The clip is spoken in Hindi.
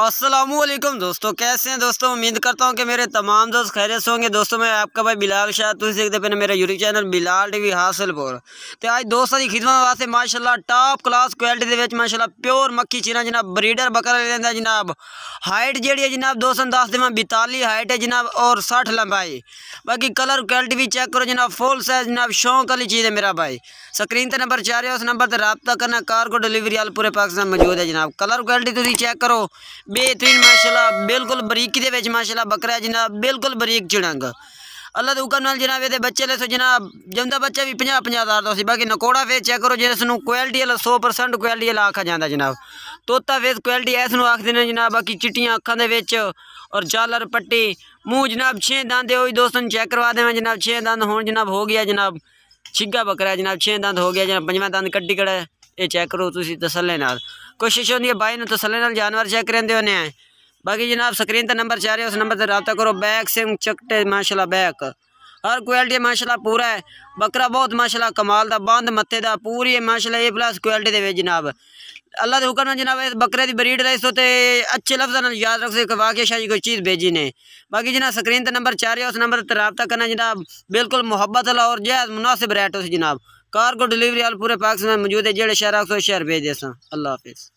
असलम दोस्तों कैसे हैं दोस्तों उम्मीद करता हूं कि मेरे तमाम दोस्त खैरियत होंगे दोस्तों मैं आपका भाई बिलाल शाह तुझे देखते पहले मेरा YouTube channel Bilal T Hasilpur तो आज दोस्तों की खिदमत वास्ते माशाल्लाह टॉप क्लास क्वालिटी के बच्चे माशाल्लाह प्योर मक्खी चीना जनाब ब्रीडर बकरा लेंदा जनाब हाइट जी है जनाब दो दस देव बिताली हाइट है जनाब और सठ लंबाई बाकी कलर क्वालिटी भी चेक करो जनाब फुल साइज जनाब शौक वाली चीज़ है मेरा भाई स्क्रीन पर नंबर चार है उस नंबर पर रबता करना कार डिलीवरी आल पूरे पाकिस्तान मौजूद है जनाब कलर क्वालिटी तुम चेक करो बेहतरीन माशाल्लाह बिल्कुल बरीकी दे विच बकरा जनाब बिल्कुल बरीक चिड़ंग अल्लाह दे नाल जनाब एदे बच्चे ले सो जनाब जमदा बच्चा भी 50 पाँह हज़ार दा बाकी नकोड़ा फेस चेक करो जिस नु वाला सौ परसेंट क्वालिटी वाला आखा जांदा जनाब तोता फेस क्वालिटी इस आख देना जनाब बाकी चिट्टियां अक्खां दे और जालर पट्टी मूँह जनाब छे दांदे दोस्तों चेक करवा देवें जनाब छे दांद होन जनाब हो गया जनाब छिगा बकरा जनाब छे दंद हो गया जनाब पंजा दंद कट्टी कड़ा ये ਚੈੱਕ करो तुम ਤਸੱਲੇ ਨਾਲ ਕੋਸ਼ਿਸ਼ ਹੁੰਦੀ बाई में ਨੂੰ ਤਸੱਲੇ ਨਾਲ ਜਾਨਵਰ ਚੈੱਕ ਕਰਦੇ बाकी जनाब स्क्रीन पर नंबर चाह रहे उस नंबर से रबता करो बैक सिम चकटे माशाला बैक हर क्वालिटी माशाला पूरा है बकरा बहुत माशाला कमाल का बंद मत्थे का पूरी है माशाला ए प्लस क्वालिटी के जनाब अल्लाह के हुक्म जनाब इस बकरे की ब्रीड रही सो तो अच्छे लफ्जा याद रख सो वाकई शाह कोई चीज़ भेजी ने बाकी जनाब स्क्रीन पर नंबर चाह रहे उस नंबर से रबता करना जनाब बिल्कुल मुहब्बत और जैज मुनासिब रेट उस जनाब कारगो डिलीवरी आल पूरे पाकिस्तान मौजूद है जेड़े शहर आखो शहर भेज देसा अल्लाह हाफिज़